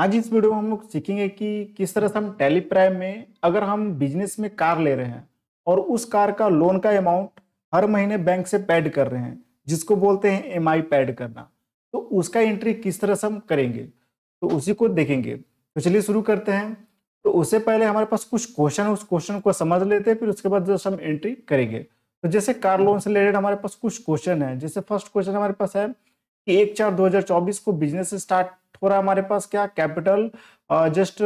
आज इस वीडियो में हम लोग सीखेंगे कि किस तरह से हम टेलीप्राइम में अगर हम बिजनेस में कार ले रहे हैं और उस कार का लोन का अमाउंट हर महीने बैंक से पैड कर रहे हैं जिसको बोलते हैं एम पैड करना तो उसका एंट्री किस तरह से हम करेंगे तो उसी को देखेंगे तो चलिए शुरू करते हैं तो उससे पहले हमारे पास कुछ क्वेश्चन है उस क्वेश्चन को समझ लेते हैं फिर उसके बाद जैसे हम एंट्री करेंगे तो जैसे कार लोन से रिलेटेड हमारे पास कुछ क्वेश्चन है जैसे फर्स्ट क्वेश्चन हमारे पास है कि एक चार 2024 को बिजनेस स्टार्ट हो रहा है हमारे पास क्या capital just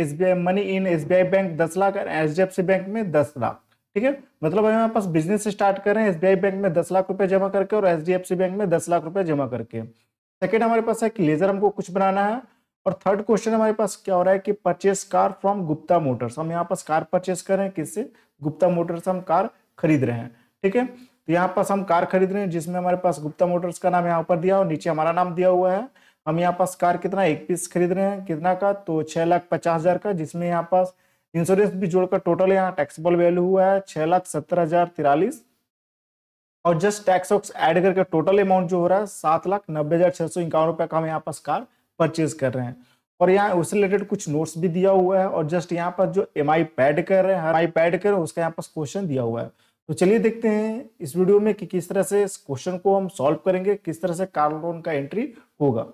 S B I money in S B I bank दस lakh H D F C bank में दस लाख ठीक है मतलब हमारे पास बिजनेस स्टार्ट कर रहे हैं आई बैंक में दस लाख रुपए जमा करके और सी बैंक में दस लाख रुपए जमा करके सेकेंड हमारे पास है कि लेजर हमको कुछ बनाना है और थर्ड क्वेश्चन हमारे पास क्या हो रहा है कि purchase car from Gupta motors हम यहाँ पास कार परचेस कर रहे हैं किससे गुप्ता मोटर्स हम कार खरीद रहे हैं ठीक है तो यहाँ पास हम कार खरीद रहे हैं जिसमें हमारे पास गुप्ता मोटर्स का नाम यहाँ पर दिया और नीचे हमारा नाम दिया हुआ है हम यहाँ पास कार कितना एक पीस खरीद रहे हैं कितना का तो छह लाख पचास हजार का जिसमें यहाँ पास इंश्योरेंस भी जोड़कर टोटल यहाँ टैक्सेबल वैल्यू हुआ है छह लाख सत्तर हजार तिरालीस और जस्ट टैक्स ऑक्स एड करके टोटल अमाउंट जो हो रहा है सात लाख नब्बे हजार छह सौ इक्यावन रुपए का हम यहाँ पास कार परचेज कर रहे हैं और यहाँ उससे रिलेटेड कुछ नोट्स भी दिया हुआ है और जस्ट यहाँ पर जो एम आई पैड कर रहे हैं एम आई पैड कर उसका यहाँ पास क्वेश्चन दिया हुआ है तो चलिए देखते हैं इस वीडियो में कि किस तरह से इस क्वेश्चन को हम सॉल्व करेंगे किस तरह से कार लोन का एंट्री होगा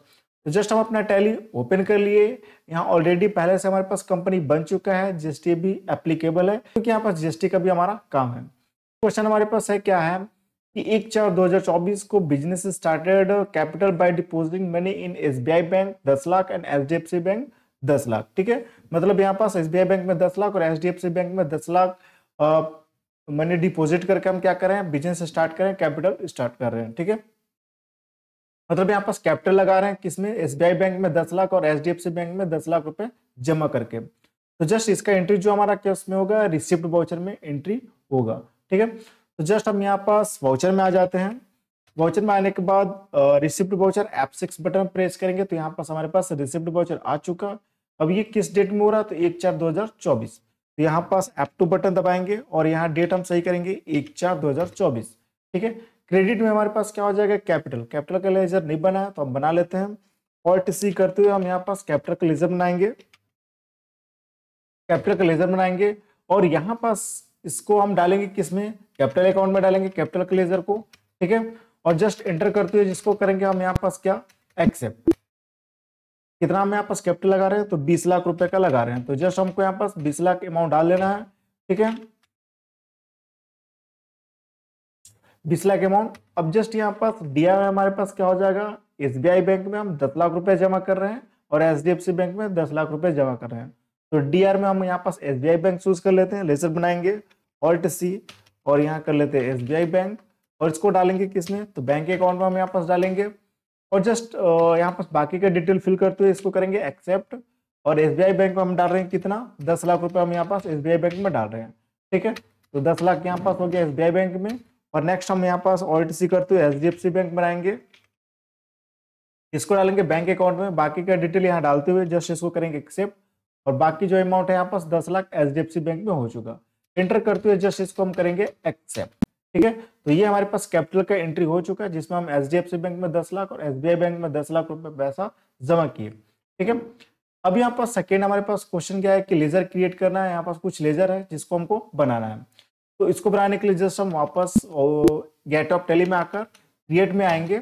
तो जस्ट हम अपना टैली ओपन कर लिए यहाँ ऑलरेडी पहले से हमारे पास कंपनी बन चुका है जीएसटी भी एप्लीकेबल है क्योंकि यहाँ पर जीएसटी का भी हमारा काम है क्वेश्चन हमारे पास है क्या है कि एक चार 2024 को business started capital by depositing money in SBI bank 10 lakh and H bank 10 lakh ठीक है मतलब यहाँ पास एसबीआई बैंक में 10 लाख और एच बैंक में 10 लाख मनी डिपोजिट करके हम क्या करें बिजनेस स्टार्ट करें कैपिटल स्टार्ट कर रहे हैं ठीक है मतलब यहाँ पास कैपिटल लगा रहे हैं किसमें आई बैंक में दस लाख और सी बैंक में दस लाख रुपए जमा करके तो जस्ट इसका एंट्री जो हमारा क्या उसमें होगा रिसिप्ट वाउचर में एंट्री होगा ठीक है तो जस्ट हम यहाँ पास वाउचर में आ जाते हैं वाउचर में आने के बाद receipt voucher F six button press करेंगे तो यहाँ पास हमारे पास रिसिप्ट वाउचर आ चुका अब ये किस डेट में हो रहा है तो एक चार दो हजार चौबीस तो यहाँ पास एप टू बटन दबाएंगे और यहाँ डेट हम सही करेंगे एक चार दो हजार चौबीस ठीक है क्रेडिट में हमारे पास क्या हो जाएगा कैपिटल कैपिटल का लेजर नहीं बनाया तो हम बना लेते हैं ऑल्ट सी करते हुए हम यहाँ पास कैपिटल का लेजर बनाएंगे कैपिटल का लेजर बनाएंगे और यहाँ पास इसको हम डालेंगे किसमें कैपिटल अकाउंट में डालेंगे कैपिटल का लेजर को ठीक है और जस्ट एंटर करते हुए जिसको करेंगे हम यहाँ पास क्या एक्सेप्ट कितना हम यहाँ पास कैपिटल लगा रहे हैं तो बीस लाख रुपए का लगा रहे हैं तो जस्ट हमको यहाँ पास बीस लाख अमाउंट डाल लेना है ठीक है बीस लाख अमाउंट अब जस्ट यहाँ पास डीआई में हमारे पास क्या हो जाएगा एसबीआई बैंक में हम दस लाख रुपए जमा कर रहे हैं और एचडीएफसी बैंक में दस लाख रुपए जमा कर रहे हैं तो डी में हम यहाँ पास एस बैंक चूज कर लेते हैं लेजर बनाएंगे ऑल्ट सी और यहाँ कर लेते हैं एस बैंक और इसको डालेंगे किसने तो बैंक अकाउंट में हम यहाँ पास डालेंगे और जस्ट यहाँ पास बाकी का डिटेल फिल करते हुए इसको करेंगे एक्सेप्ट और एस बैंक में हम डाल रहे हैं कितना दस लाख रुपये हम यहाँ पास एस बैंक में डाल रहे हैं ठीक है तो दस लाख यहाँ पास हो गया एस बैंक में और नेक्स्ट हम यहाँ पास ऑल्ट सी करते हुए H D F C bank बनाएंगे इसको डालेंगे बैंक अकाउंट में बाकी का डिटेल यहाँ डालते हुए जस्ट इसको करेंगे एक्सेप्ट और बाकी जो अमाउंट है यहाँ पास दस लाख एच बैंक में हो चुका एंटर करते हुए जस्ट इसको हम करेंगे एक्सेप्ट ठीक है तो ये हमारे पास कैपिटल का एंट्री हो चुका है जिसमें हम एच बैंक में दस लाख और एस बैंक में दस लाख रुपए पैसा जमा किए ठीक है अब यहाँ पास सेकेंड हमारे पास क्वेश्चन क्या है कि लेजर क्रिएट करना है यहाँ पास कुछ लेजर है जिसको हमको बनाना है तो इसको बनाने के लिए जस्ट हम वापस गेट ऑफ टेली में आकर क्रिएट में आएंगे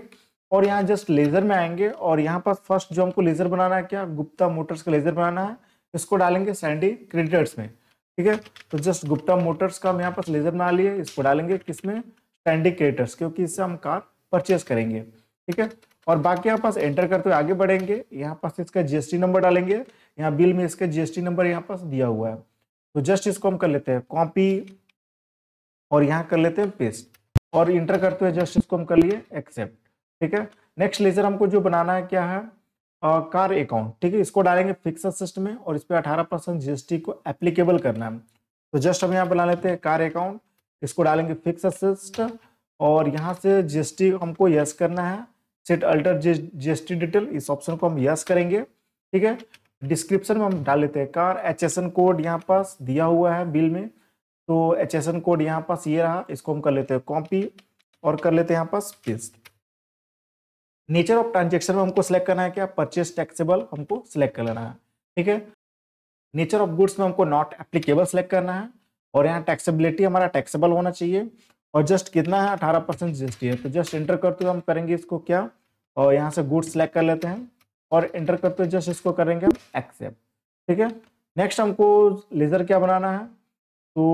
और यहाँ जस्ट लेजर में आएंगे और यहाँ पर फर्स्ट जो हमको लेजर बनाना है क्या गुप्ता मोटर्स का लेजर बनाना है इसको डालेंगे सैंडी क्रेडिटर्स में ठीक है तो जस्ट गुप्ता मोटर्स का हम यहाँ पर लेजर बना लिए इसको डालेंगे किसमें सैंडी क्रेडिटर्स क्योंकि इससे हम कार परचेज करेंगे ठीक है और बाकी यहाँ पास एंटर करते हुए आगे बढ़ेंगे यहाँ पास इसका जीएसटी नंबर डालेंगे यहाँ बिल में इसका जीएसटी नंबर यहाँ पास दिया हुआ है तो जस्ट इसको हम कर लेते हैं कॉपी और यहाँ कर लेते हैं पेस्ट और इंटर करते हुए जस्ट इसको हम कर लिए एक्सेप्ट ठीक है नेक्स्ट लेजर हमको जो बनाना है क्या है कार अकाउंट ठीक है इसको डालेंगे फिक्स सिस्टम में और इस पर अठारह परसेंट जीएसटी को एप्लीकेबल करना है तो जस्ट हम यहाँ बना लेते हैं कार अकाउंट इसको डालेंगे फिक्स असिस्ट और यहाँ से जीएसटी हमको यस करना है सेट अल्टर जीएसटी डिटेल इस ऑप्शन को हम यस करेंगे ठीक है डिस्क्रिप्शन में हम डाल लेते हैं कार एच कोड यहाँ पास दिया हुआ है बिल में तो एच एस एन कोड यहाँ पास ये रहा इसको हम कर लेते हैं कॉपी और कर लेते हैं यहाँ पास पेस्ट नेचर ऑफ ट्रांजेक्शन में हमको सिलेक्ट करना है क्या परचेस टैक्सेबल हमको सिलेक्ट कर लेना है ठीक है नेचर ऑफ गुड्स में हमको नॉट एप्लीकेबल सेलेक्ट करना है और यहाँ टैक्सेबिलिटी हमारा टैक्सेबल होना चाहिए और जस्ट कितना है अठारह परसेंट जीएसटी है तो जस्ट इंटर करते हुए हम करेंगे इसको क्या और यहाँ से गुड्स सेलेक्ट कर लेते हैं और एंटर करते हुए जस्ट इसको करेंगे हम एक्सेप्ट ठीक है नेक्स्ट हमको लेजर क्या बनाना है तो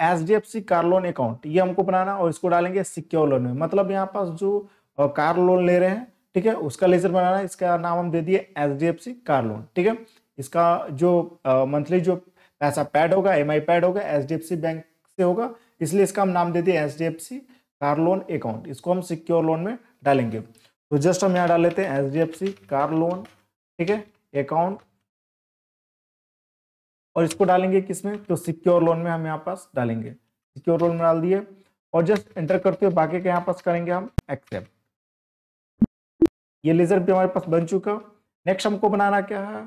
H D F C car loan account ये हमको बनाना और इसको डालेंगे सिक्योर लोन में मतलब यहाँ पास जो कार लोन ले रहे हैं ठीक है उसका लेजर बनाना है इसका नाम हम दे दिए H D F C car loan ठीक है इसका जो मंथली जो पैसा पैड होगा एम आई पैड होगा H D F C bank से होगा इसलिए इसका हम नाम दे दिए H D F C car loan account इसको हम सिक्योर लोन में डालेंगे तो जस्ट हम यहाँ डाल लेते हैं H D F C car loan ठीक है अकाउंट और इसको डालेंगे किसमें तो सिक्योर लोन में हम यहाँ पास डालेंगे सिक्योर लोन में डाल दिए और जस्ट एंटर करते हुए बाकी के यहाँ पास करेंगे हम एक्सेप्ट ये लेजर भी हमारे पास बन चुका नेक्स्ट हमको बनाना क्या है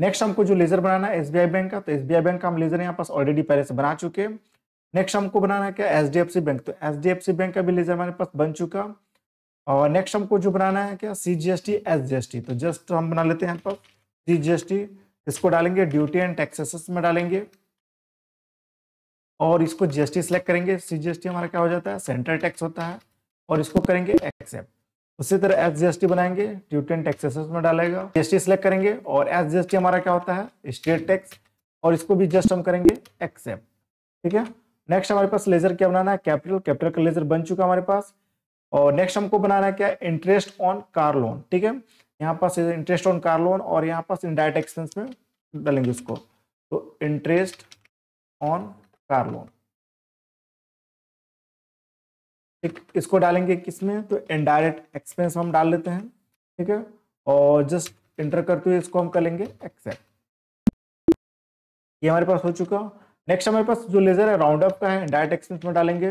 नेक्स्ट हमको जो लेजर बनाना है एस बैंक का तो एस बैंक का हम लेजर यहाँ पास ऑलरेडी पहले से बना चुके हैं नेक्स्ट हमको बनाना है क्या एच बैंक तो एच बैंक का भी लेजर हमारे पास बन चुका और नेक्स्ट हमको जो बनाना है क्या C G S T S G S T तो जस्ट हम बना लेते हैं यहाँ पर सी जी एस टी इसको डालेंगे ड्यूटी एंड टैक्सेस में डालेंगे और इसको जीएसटी सिलेक्ट करेंगे सीजीएसटी हमारा क्या हो जाता है सेंट्रल टैक्स होता है और इसको करेंगे एक्सेप्ट उसी तरह एस जी बनाएंगे ड्यूटी एंड टैक्सेस में डालेगा जीएसटी सेलेक्ट करेंगे और एस जी हमारा क्या होता है स्टेट टैक्स और इसको भी जस्ट हम करेंगे एक्सेप्ट ठीक है नेक्स्ट हमारे पास लेजर क्या बनाना है कैपिटल कैपिटल का लेजर बन चुका हमारे पास और नेक्स्ट हमको बनाना है क्या इंटरेस्ट ऑन कार लोन ठीक है यहाँ पास इंटरेस्ट ऑन कार लोन और यहाँ पास इनडायरेक्ट एक्सपेंस में डालेंगे उसको तो इंटरेस्ट ऑन कार लोन ठीक इसको डालेंगे किसमें तो इनडायरेक्ट एक्सपेंस हम डाल लेते हैं ठीक है और जस्ट इंटर करते हुए इसको हम कर लेंगे एक्सेप्ट ये हमारे पास हो चुका नेक्स्ट हमारे पास जो लेजर है राउंड अप का है डायरेक्ट एक्सपेंस में डालेंगे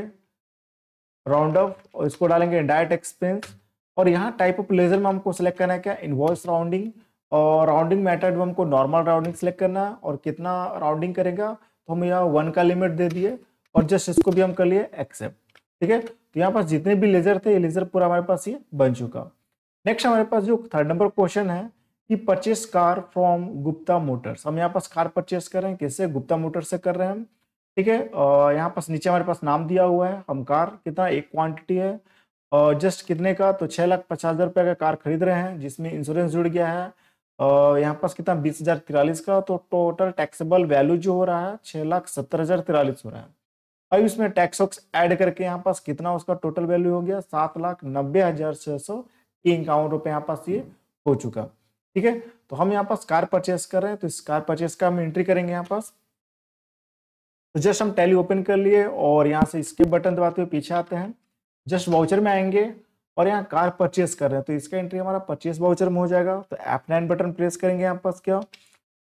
राउंड अप और इसको डालेंगे डायरेक्ट एक्सपेंस और यहाँ टाइप ऑफ लेजर में हमको सेलेक्ट करना है क्या इन्वॉइस राउंडिंग और राउंडिंग मेथड में हमको नॉर्मल राउंडिंग सेलेक्ट करना है और कितना राउंडिंग करेगा तो हम यहाँ वन का लिमिट दे दिए और जस्ट इसको भी हम कर लिए एक्सेप्ट ठीक है तो यहाँ पास जितने भी लेजर थे ये लेजर पूरा हमारे पास ये बन चुका नेक्स्ट हमारे पास जो थर्ड नंबर क्वेश्चन है कि purchase car from Gupta motors हम यहाँ पास कार परचेस कर रहे हैं किससे गुप्ता मोटर से कर रहे हैं हम ठीक है यहाँ पास नीचे हमारे पास नाम दिया हुआ है हम कार कितना एक क्वांटिटी है और जस्ट कितने का तो छः लाख पचास हज़ार रुपये का कार खरीद रहे हैं जिसमें इंश्योरेंस जुड़ गया है और यहाँ पास कितना बीस हज़ार तिरालीस का तो टोटल टैक्सेबल वैल्यू जो हो रहा है छः लाख सत्तर हज़ार तिरालीस हो रहा है अभी उसमें टैक्स वक्स ऐड करके यहाँ पास कितना उसका टोटल वैल्यू हो गया सात लाख नब्बे हज़ार छः सौ इक्यावन रुपये यहाँ पास ये हो चुका ठीक है तो हम यहाँ पास कार परचेस कर रहे हैं तो इस कार परचेस का हम एंट्री करेंगे यहाँ पास तो जस्ट हम टैली ओपन कर लिए और यहाँ से स्किप बटन दबाते हुए पीछे आते हैं जस्ट वाउचर में आएंगे और यहाँ कार परचेस कर रहे हैं तो इसका एंट्री हमारा परचेस वाउचर में हो जाएगा तो एफ नाइन बटन प्रेस करेंगे यहाँ पास क्या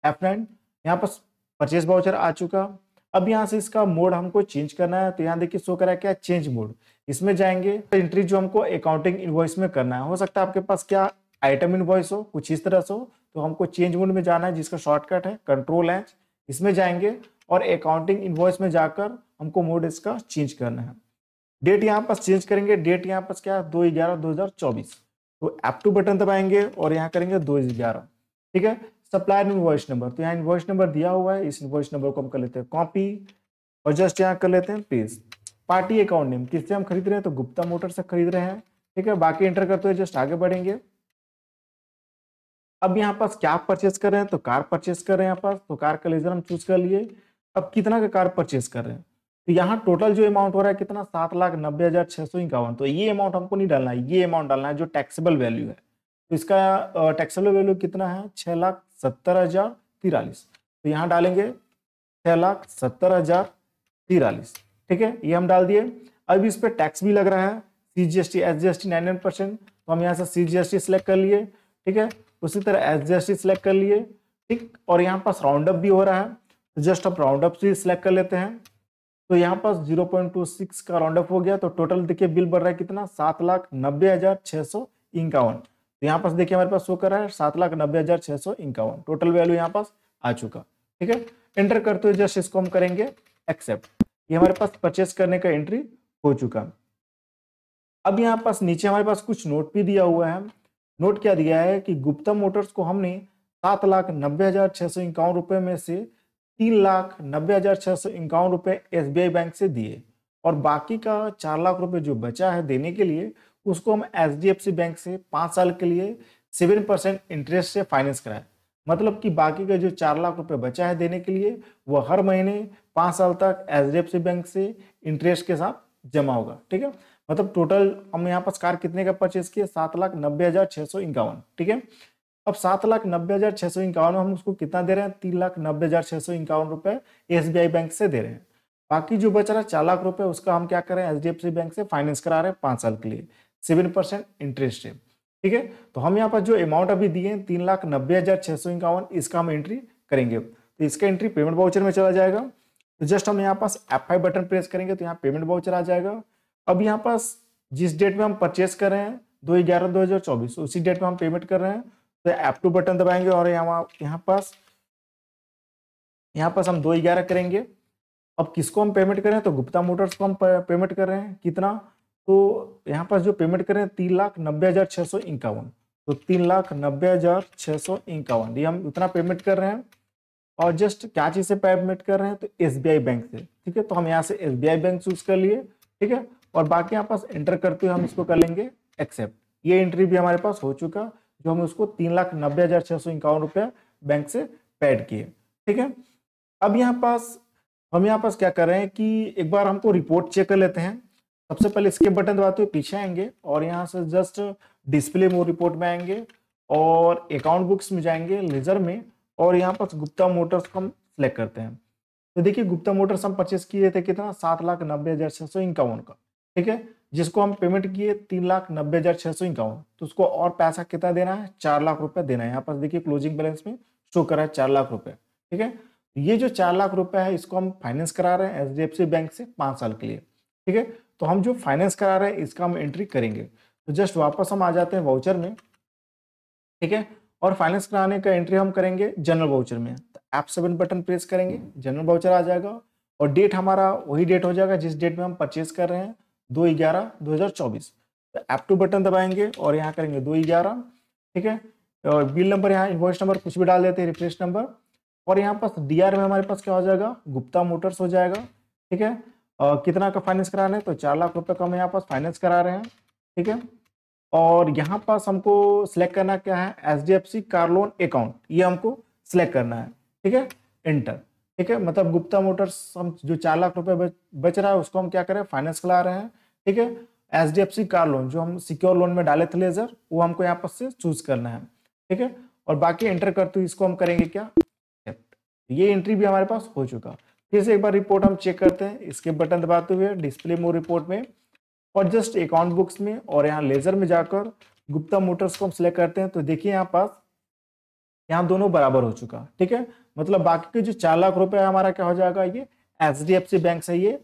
एफ नाइन यहाँ पास परचेस वाउचर आ चुका अब यहाँ से इसका मोड हमको चेंज करना है तो यहाँ देखिए शो करा क्या चेंज मोड इसमें जाएंगे तो एंट्री जो हमको अकाउंटिंग इन्वॉइस में करना है हो सकता है आपके पास क्या आइटम इन्वॉइस हो कुछ इस तरह से हो तो हमको चेंज मोड में जाना है जिसका शॉर्टकट है कंट्रोल एच इसमें जाएंगे और अकाउंटिंग इन्वॉइस में जाकर हमको मोड इसका चेंज करना है डेट यहाँ पास चेंज करेंगे डेट यहाँ पास क्या दो ग्यारह दो हजार चौबीस तो एप टू बटन दबाएंगे और यहाँ करेंगे दो ग्यारह ठीक है सप्लायर वॉइस नंबर तो यहाँ वॉइस नंबर दिया हुआ है इस वॉइस नंबर को हम कर लेते हैं कॉपी और जस्ट यहाँ कर लेते हैं पेज पार्टी अकाउंट नेम किससे हम खरीद रहे हैं तो गुप्ता मोटर से खरीद रहे हैं ठीक है बाकी एंटर करते हुए जस्ट आगे बढ़ेंगे अब यहाँ पास क्या परचेस कर रहे हैं तो कार परचेस कर रहे हैं यहाँ पास तो कार का लेजर हम चूज कर लिए अब कितना का कार परचेस कर रहे हैं तो यहाँ टोटल जो अमाउंट हो रहा है कितना सात लाख नब्बे हजार छह सौ इक्यावन तो ये अमाउंट हमको नहीं डालना है ये अमाउंट डालना है जो टैक्सेबल वैल्यू है तो इसका टैक्सेबल वैल्यू कितना है छह लाख सत्तर हजार तिरालीस तो यहाँ डालेंगे छह लाख सत्तर हजार तिरालीस ठीक है ये हम डाल दिए अब इस पर टैक्स भी लग रहा है C G S T S G S T nine percent तो हम यहाँ से C G S T select कर लिए ठीक है उसी तरह S G S T select कर लिए ठीक और यहाँ पास राउंड अप भी हो रहा है तो जस्ट आप राउंड अप से सिलेक्ट कर लेते हैं तो यहाँ पास 0.26 का राउंड अप हो गया तो टोटल देखिए बिल बढ़ रहा है कितना सात लाख नब्बे हजार छह सौ इक्यावन तो यहाँ पास देखिए हमारे पास शो कर रहा है सात लाख नब्बे हजार छह सौ इक्यावन टोटल वैल्यू यहाँ पास आ चुका ठीक है एंटर करते हुए जस्ट इसको हम करेंगे एक्सेप्ट ये हमारे पास परचेस करने का एंट्री हो चुका अब यहाँ पास नीचे हमारे पास कुछ नोट भी दिया हुआ है नोट क्या दिया है कि गुप्ता मोटर्स को हमने सात लाख नब्बे हजार छह सौ इक्यावन रुपए में से तीन लाख नब्बे हजार छह सौ इक्यावन रुपए एस बैंक से दिए और बाकी का चार लाख रुपए जो बचा है देने के लिए उसको हम एच बैंक से पाँच साल के लिए सेवन परसेंट इंटरेस्ट से फाइनेंस कराए मतलब कि बाकी का जो चार लाख रुपए बचा है देने के लिए वह हर महीने पांच साल तक एच बैंक से इंटरेस्ट के साथ जमा होगा ठीक है मतलब टोटल हम यहाँ पर कार कितने का परचेज किए सात लाख नब्बे हजार छह सौ इक्यावन ठीक है अब सात लाख नब्बे हजार छह सौ इक्यावन में हम उसको कितना दे रहे हैं तीन लाख नब्बे हजार छह सौ इक्यावन रुपए एस बैंक से दे रहे हैं बाकी जो बच रहा है चार लाख रुपए उसका हम क्या कर रहे हैं एच बैंक से फाइनेंस करा रहे हैं पांच साल के लिए सेवन परसेंट इंटरेस्ट है ठीक है तो हम यहाँ पर जो अमाउंट अभी दिए हैं तीन लाख नब्बे हजार छह सौ इक्यावन इसका हम एंट्री करेंगे तो इसका एंट्री पेमेंट बाउचर में चला जाएगा तो जस्ट हम यहाँ पास एफ आई बटन प्रेस करेंगे तो यहाँ पेमेंट बाउचर आ जाएगा अब यहाँ पास जिस डेट में हम परचेस कर रहे हैं दो ग्यारह दो हजार चौबीस उसी डेट में हम पेमेंट कर रहे हैं एप टू बटन दबाएंगे और यहाँ यहाँ पास यहाँ पास हम दो ग्यारह करेंगे अब किसको हम पेमेंट करें तो गुप्ता मोटर्स को हम पेमेंट कर रहे हैं कितना तो यहाँ पास जो पेमेंट करें तीन लाख नब्बे हजार छः सौ इक्यावन तो तीन लाख नब्बे हजार छः सौ इक्यावन ये हम उतना पेमेंट कर रहे हैं और जस्ट क्या चीज़ से पेमेंट कर रहे हैं तो एस बैंक से ठीक है तो हम यहाँ से एस बैंक चूज कर लिए ठीक है और बाकी यहाँ पास एंटर करते हुए हम इसको कर लेंगे एक्सेप्ट ये एंट्री भी हमारे पास हो चुका जो हमें उसको तीन लाख नब्बे हजार छह सौ इक्यावन रुपया बैंक से पैड किए ठीक है अब यहाँ पास हम यहाँ पास क्या कर रहे हैं कि एक बार हमको रिपोर्ट चेक कर लेते हैं सबसे पहले स्केप बटन दबाते हुए पीछे आएंगे और यहाँ से जस्ट डिस्प्ले मोर रिपोर्ट में आएंगे और अकाउंट बुक्स में जाएंगे लेजर में और यहाँ पास गुप्ता मोटर्स को हम सिलेक्ट करते हैं तो देखिए गुप्ता मोटर्स हम परचेस किए थे कितना सात लाख नब्बे हजार छह सौ इक्यावन का ठीक है जिसको हम पेमेंट किए तीन लाख नब्बे हजार छह सौ इक्यावन तो उसको और पैसा कितना देना है चार लाख रुपए देना है यहाँ पर देखिए क्लोजिंग बैलेंस में शो करा है चार लाख रुपए ठीक है ये जो चार लाख रुपए है इसको हम फाइनेंस करा रहे हैं एच बैंक से पांच साल के लिए ठीक है तो हम जो फाइनेंस करा रहे हैं इसका हम एंट्री करेंगे तो जस्ट वापस हम आ जाते हैं वाउचर में ठीक है और फाइनेंस कराने का एंट्री हम करेंगे जनरल वाउचर में तो ऐप सेवन बटन प्रेस करेंगे जनरल वाउचर आ जाएगा और डेट हमारा वही डेट हो जाएगा जिस डेट में हम परचेज कर रहे हैं दो ग्यारह दो हजार चौबीस तो एप टू बटन दबाएंगे और यहाँ करेंगे दो ग्यारह ठीक है और बिल नंबर यहाँ इन्वॉइस नंबर कुछ भी डाल देते हैं रिफ्रेश नंबर और यहाँ पास डीआर में हमारे पास क्या हो जाएगा गुप्ता मोटर्स हो जाएगा ठीक है कितना का फाइनेंस कराना है तो चार लाख रुपये का हम यहाँ पास फाइनेंस करा रहे हैं ठीक है और यहाँ पास हमको सिलेक्ट करना क्या है H D F C car loan account ये हमको सिलेक्ट करना है ठीक है इंटर ठीक है मतलब गुप्ता मोटर्स हम जो चार लाख रुपये बच रहा है उसको हम क्या करें फाइनेंस करा रहे हैं ठीक है H D F C car loan जो हम सिक्योर लोन में डाले थे लेजर वो हमको यहाँ पर से चूज करना है ठीक है और बाकी एंटर करते हुए इसको हम करेंगे क्या ये एंट्री भी हमारे पास हो चुका फिर से एक बार रिपोर्ट हम चेक करते हैं इसके बटन दबाते हुए डिस्प्ले मोर रिपोर्ट में और जस्ट अकाउंट बुक्स में और यहाँ लेजर में जाकर गुप्ता मोटर्स को हम सिलेक्ट करते हैं तो देखिए यहाँ पास यहाँ दोनों बराबर हो चुका ठीक है मतलब बाकी के जो चार लाख रुपए हमारा क्या हो जाएगा ये एच बैंक से ये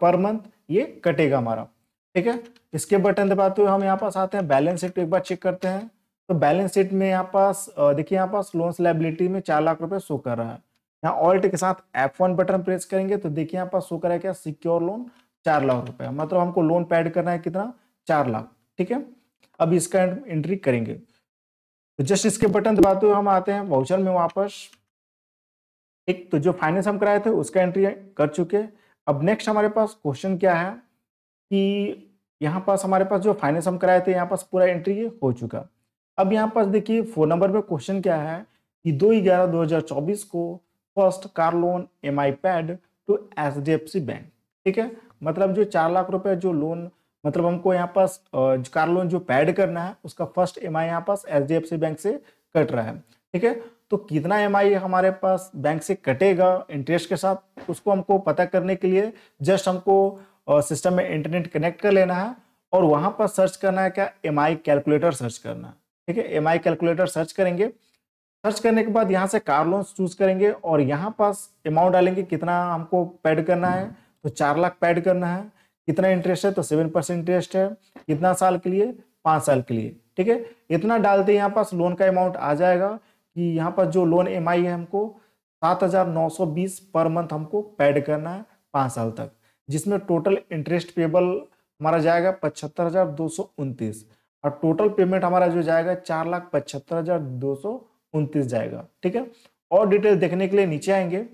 पर मंथ ये कटेगा हमारा ठीक है इसके बटन दबाते तो हुए हम यहाँ पास आते हैं बैलेंस शीट एक बार चेक करते हैं तो बैलेंस शीट में यहाँ पास देखिए यहाँ पास लोन्स लाइबिलिटी में चार लाख रुपए शो कर रहा है यहाँ ऑल्ट के साथ एफ वन बटन प्रेस करेंगे तो देखिए यहाँ पास शो कर रहा है क्या सिक्योर लोन चार लाख रुपए मतलब तो हमको लोन पैड करना है कितना चार लाख ठीक है अब इसका एंट्री करेंगे तो जस्ट इसके बटन दबाते तो हुए हम आते हैं वाउचर में वापस एक तो जो फाइनेंस हम कराए थे उसका एंट्री कर चुके हैं अब नेक्स्ट हमारे पास क्वेश्चन क्या है कि यहाँ पास हमारे पास जो फाइनेंस हम कराए थे यहाँ पास पूरा एंट्री हो चुका अब यहाँ पास देखिए फोन नंबर में क्वेश्चन क्या है कि दो ग्यारह दो हजार चौबीस को first car loan M I paid to H D F C bank ठीक है मतलब जो चार लाख रुपए जो लोन मतलब हमको यहाँ पास कार लोन जो पैड करना है उसका फर्स्ट एम आई यहाँ पास H D F C bank से कट रहा है ठीक है तो कितना एम हमारे पास बैंक से कटेगा इंटरेस्ट के साथ उसको हमको पता करने के लिए जस्ट हमको सिस्टम में इंटरनेट कनेक्ट कर लेना है और वहाँ पर सर्च करना है क्या एम कैलकुलेटर सर्च करना है ठीक है एम कैलकुलेटर सर्च करेंगे सर्च करने के बाद यहाँ से कार लोन चूज करेंगे और यहाँ पास अमाउंट डालेंगे कितना हमको पैड करना है तो चार लाख पैड करना है कितना इंटरेस्ट है तो सेवन परसेंट इंटरेस्ट है कितना साल के लिए पाँच साल के लिए ठीक है इतना डालते यहाँ पास लोन का अमाउंट आ जाएगा कि यहाँ पर जो लोन एम है हमको सात हज़ार नौ सौ बीस पर मंथ हमको पैड करना है पाँच साल तक जिसमें टोटल इंटरेस्ट पेबल हमारा जाएगा पचहत्तर हज़ार दो सौ उनतीस और टोटल पेमेंट हमारा जो जाएगा चार लाख पचहत्तर हज़ार दो सौ उनतीस जाएगा ठीक है और डिटेल देखने के लिए नीचे आएंगे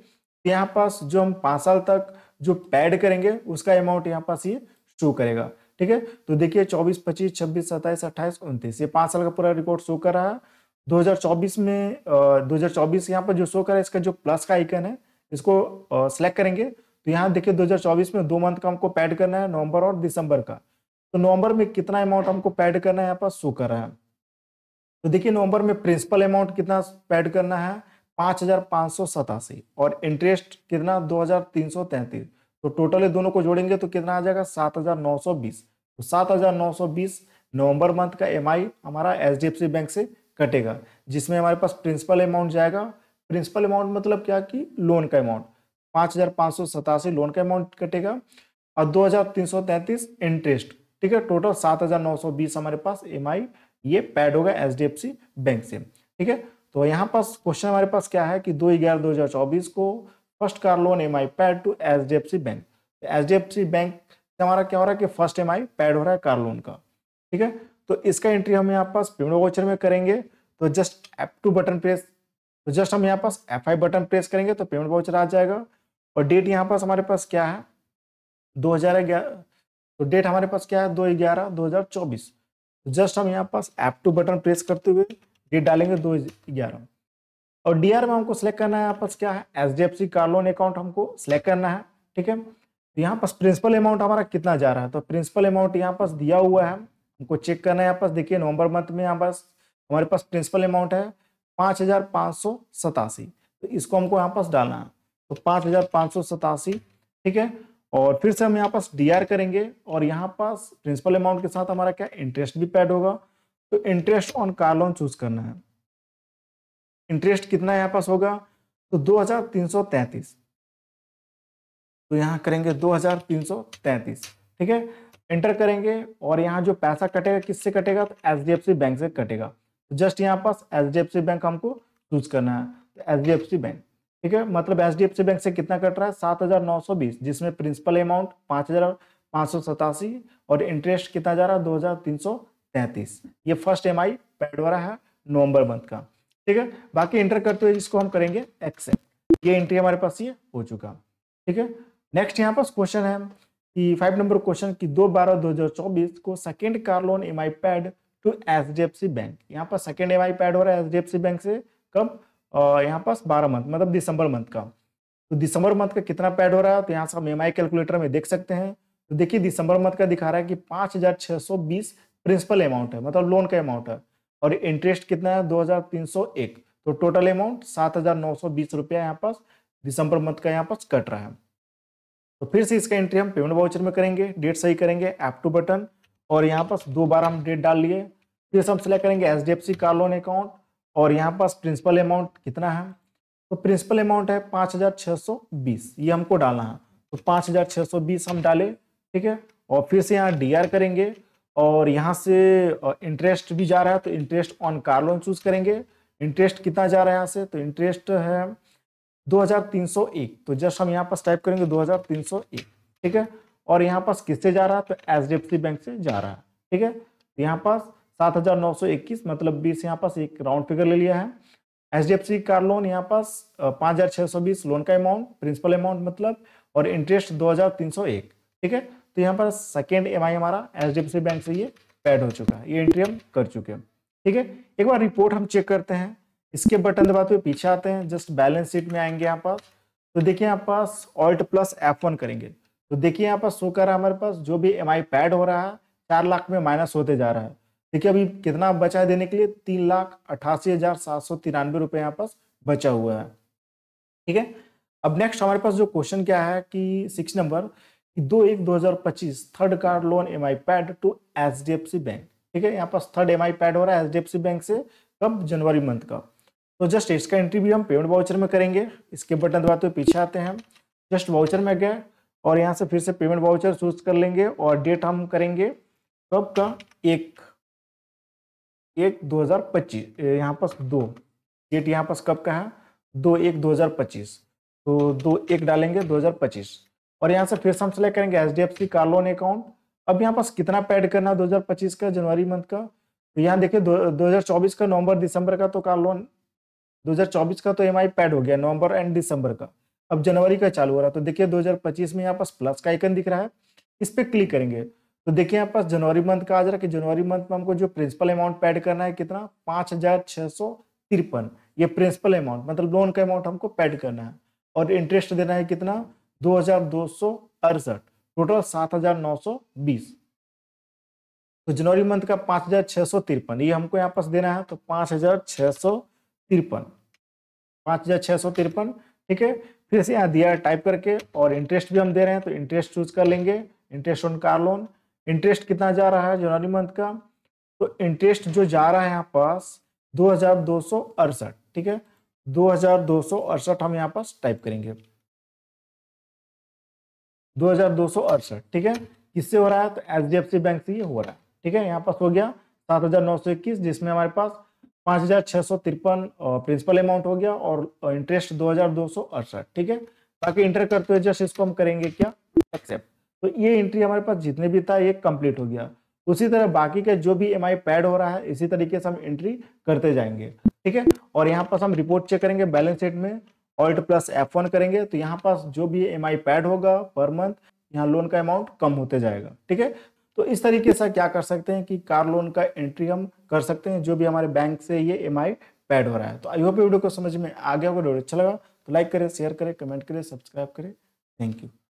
यहाँ पास जो हम पाँच साल तक जो पैड करेंगे उसका अमाउंट यहाँ पास ये शो करेगा ठीक है तो देखिए चौबीस पच्चीस छब्बीस सत्ताईस अट्ठाईस उनतीस ये पाँच साल का पूरा रिकॉर्ड शो कर रहा है 2024 में uh, 2024 यहाँ पर जो शो करा इसका जो प्लस का आइकन है इसको सेलेक्ट uh, करेंगे तो यहाँ देखिए 2024 में दो मंथ का हमको पैड करना है नवंबर और दिसंबर का तो नवंबर में कितना अमाउंट हमको पैड करना है यहाँ पर शो करा है तो देखिए नवंबर में प्रिंसिपल अमाउंट कितना पैड करना है पाँच हजार सौ सतासी और इंटरेस्ट कितना दो हजार तीन सौ तो टोटल ये दोनों को जोड़ेंगे तो कितना आ जाएगा सात हजार नौ सौ बीस तो सात हजार नौ सौ बीस नवंबर मंथ का एम हमारा एच बैंक से कटेगा जिसमें हमारे पास प्रिंसिपल अमाउंट जाएगा प्रिंसिपल अमाउंट मतलब क्या कि लोन का अमाउंट पाँच हज़ार पाँच सौ सतासी लोन का अमाउंट कटेगा और दो हज़ार तीन सौ तैंतीस इंटरेस्ट ठीक है टोटल सात हज़ार नौ सौ बीस हमारे पास एम आई ये पैड होगा H D F C bank से ठीक है तो यहाँ पास क्वेश्चन हमारे पास क्या है कि दो ग्यारह दो हज़ार चौबीस को first car loan M I paid to H D F C bank H D F C bank से हमारा क्या हो रहा है कि फर्स्ट एम आई पैड हो रहा है कार लोन का ठीक है तो इसका एंट्री हम यहाँ पास पेमेंट वॉचर में करेंगे तो just F two button press तो जस्ट हम यहाँ पास एफ आई बटन प्रेस करेंगे तो पेमेंट वाउचर आ जाएगा और डेट यहाँ पास हमारे पास क्या है दो हज़ार ग्यारह तो डेट हमारे पास क्या है दो ग्यारह दो हज़ार चौबीस तो जस्ट हम यहाँ पास एप टू बटन प्रेस करते हुए डेट डालेंगे दो ग्यारह और डी में हमको सेलेक्ट करना है यहाँ पास क्या है H D F C car loan account हमको सेलेक्ट करना है ठीक है तो यहाँ पास प्रिंसिपल अमाउंट हमारा कितना जा रहा है तो प्रिंसिपल अमाउंट यहाँ पास दिया हुआ है हमको चेक करना है पास देखिए नवंबर मंथ में यहाँ पास हमारे पास प्रिंसिपल अमाउंट है पाँच हज़ार पाँच सौ सतासी तो इसको हमको यहाँ पास डालना है तो पाँच हज़ार पाँच सौ सतासी ठीक है और फिर से हम यहाँ पास डी करेंगे और यहाँ पास प्रिंसिपल अमाउंट के साथ हमारा क्या इंटरेस्ट भी पैड होगा तो interest on car loan choose करना है इंटरेस्ट कितना यहाँ पास होगा तो 2333 तो यहाँ करेंगे 2333 ठीक है एंटर करेंगे और यहाँ जो पैसा कटेगा किससे कटेगा तो H D F C bank से कटेगा जस्ट तो यहाँ पास H D F C bank हमको चूज करना है तो एच बैंक ठीक है मतलब H D F C bank से कितना कट रहा है सात हजार नौ सौ बीस जिसमें प्रिंसिपल अमाउंट पाँच हजार पाँच सौ सतासी और इंटरेस्ट कितना जा रहा है दो हजार तीन सौ तैंतीस ये फर्स्ट एम आई पेडवरा है नवम्बर मंथ का ठीक है बाकी इंटर करते हुए जिसको हम करेंगे एक्सेप्ट ये एंट्री हमारे पास ये हो चुका ठीक है नेक्स्ट यहाँ पास क्वेश्चन है फाइव नंबर क्वेश्चन की दो बारह दो हजार चौबीस को second car loan M I paid to H D F C bank यहाँ पर सेकेंड एम आई पैड हो रहा है H D F C bank से कब यहाँ पास बारह मंथ मतलब दिसंबर मंथ का तो दिसंबर मंथ का कितना पैड हो रहा है तो यहाँ से हम एम आई कैलकुलेटर में देख सकते हैं तो देखिए दिसंबर मंथ का दिखा रहा है कि पाँच हजार छः सौ बीस प्रिंसिपल अमाउंट है मतलब लोन का अमाउंट है और इंटरेस्ट कितना है दो हजार तीन सौ एक तो टोटल अमाउंट सात हजार नौ सौ बीस रुपया यहाँ पास दिसंबर मंथ का यहाँ पास कट रहा है तो फिर से इसका एंट्री हम पेमेंट वाउचर में करेंगे डेट सही करेंगे ऐप टू बटन और यहाँ पर दो बार हम डेट डाल लिए फिर से हम सिलेक्ट करेंगे H D F C car loan account और यहाँ पास प्रिंसिपल अमाउंट कितना है तो प्रिंसिपल अमाउंट है पाँच हज़ार छः सौ बीस ये हमको डालना है तो पाँच हज़ार छः सौ बीस हम डाले ठीक है और फिर से यहाँ डी आर करेंगे और यहाँ से इंटरेस्ट भी जा रहा है तो interest on car loan choose करेंगे इंटरेस्ट कितना जा रहा है यहाँ से तो इंटरेस्ट है 2301 तो जस्ट हम यहाँ पास टाइप करेंगे 2301 ठीक है और यहाँ पास किससे जा रहा है तो एच बैंक से जा रहा है ठीक है तो यहाँ पास 7921 मतलब 20 यहाँ पास एक राउंड फिगर ले लिया है एच कार लोन यहाँ पास 5620 लोन का अमाउंट प्रिंसिपल अमाउंट मतलब और इंटरेस्ट 2301 ठीक है तो यहाँ पर सेकेंड एम हमारा एच बैंक से ये पैड हो चुका है ये एंट्री हम कर चुके हैं ठीक है एक बार रिपोर्ट हम चेक करते हैं इसके बटन दबाते हुए पीछे आते हैं जस्ट बैलेंस शीट में आएंगे यहाँ पास तो देखिए यहाँ पास ऑल्ट प्लस एफ वन करेंगे तो देखिए यहाँ पास शो कर रहा है हमारे पास जो भी एम आई पैड हो रहा है चार लाख में माइनस होते जा रहा है देखिए अभी कितना बचा है देने के लिए तीन लाख अट्ठासी हजार सात सौ तिरानवे रुपये यहाँ पास बचा हुआ है ठीक है अब नेक्स्ट हमारे पास जो क्वेश्चन क्या है कि सिक्स नंबर कि दो एक दो हजार पच्चीस third car loan M I paid to H D F C bank ठीक है यहाँ पास थर्ड एम आई पैड हो रहा है H D F C bank से कब जनवरी मंथ का तो जस्ट इसका एंट्री भी हम पेमेंट वाउचर में करेंगे इसके बटन दबाते हुए पीछे आते हैं जस्ट वाउचर में गए और यहाँ से फिर से पेमेंट वाउचर चूज कर लेंगे और डेट हम करेंगे कब का एक एक दो हज़ार पच्चीस यहाँ पास दो डेट यहाँ पास कब का है दो एक दो हज़ार पच्चीस तो दो एक डालेंगे दो हज़ार पच्चीस और यहाँ से फिर से हम सेलेक्ट करेंगे H D F C car loan account अब यहाँ पास कितना पैड करना है पच्चीस का जनवरी मंथ का तो यहाँ देखिए दो चौबीस का नवंबर दिसंबर का तो कार लोन 2024 का तो एम आई पैड हो गया नवंबर एंड दिसंबर का अब जनवरी का चालू हो रहा है तो देखिए 2025 में यहाँ पास प्लस का आइकन दिख रहा है इस पर क्लिक करेंगे तो देखिए यहाँ पास जनवरी मंथ का आ जा रहा है कि जनवरी मंथ में हमको जो प्रिंसिपल अमाउंट पैड करना है कितना पाँच ये प्रिंसिपल अमाउंट मतलब लोन का अमाउंट हमको पैड करना है और इंटरेस्ट देना है कितना दो टोटल सात तो जनवरी मंथ का पाँच हजार छः सौ तिरपन ये हमको यहाँ पास देना है तो पाँच हजार छः सौ तिरपन पाँच हजार छः सौ तिरपन ठीक है फिर से यहाँ दिया टाइप करके और इंटरेस्ट भी हम दे रहे हैं तो इंटरेस्ट चूज कर लेंगे interest on car loan interest कितना जा रहा है जनवरी मंथ का तो इंटरेस्ट जो जा रहा है यहाँ पास दो हजार दो सौ अड़सठ ठीक है दो हजार दो सौ अड़सठ हम यहाँ पास टाइप करेंगे दो हजार दो सौ अड़सठ ठीक है किससे हो रहा है तो H D F C bank से ये हो रहा है ठीक है यहाँ पास हो गया सात हजार नौ सौ इक्कीस जिसमें हमारे पास पांच प्रिंसिपल अमाउंट हो गया और इंटरेस्ट दो ठीक है बाकी इंटर करते हुए जस्ट इसको हम करेंगे क्या एक्सेप्ट तो ये एंट्री हमारे पास जितने भी था ये कंप्लीट हो गया उसी तरह बाकी के जो भी एम आई पैड हो रहा है इसी तरीके से हम एंट्री करते जाएंगे ठीक है और यहाँ पास हम रिपोर्ट चेक करेंगे बैलेंस शीट में ऑल्ट प्लस एफ वन करेंगे तो यहाँ पास जो भी एम आई पैड होगा पर मंथ यहाँ लोन का अमाउंट कम होते जाएगा ठीक है तो इस तरीके से क्या कर सकते हैं कि कार लोन का एंट्री हम कर सकते हैं जो भी हमारे बैंक से ये एम पैड हो रहा है तो आई होप वीडियो को समझ में आ गया होगा वीडियो अच्छा लगा तो लाइक करें शेयर करें कमेंट करें सब्सक्राइब करें थैंक यू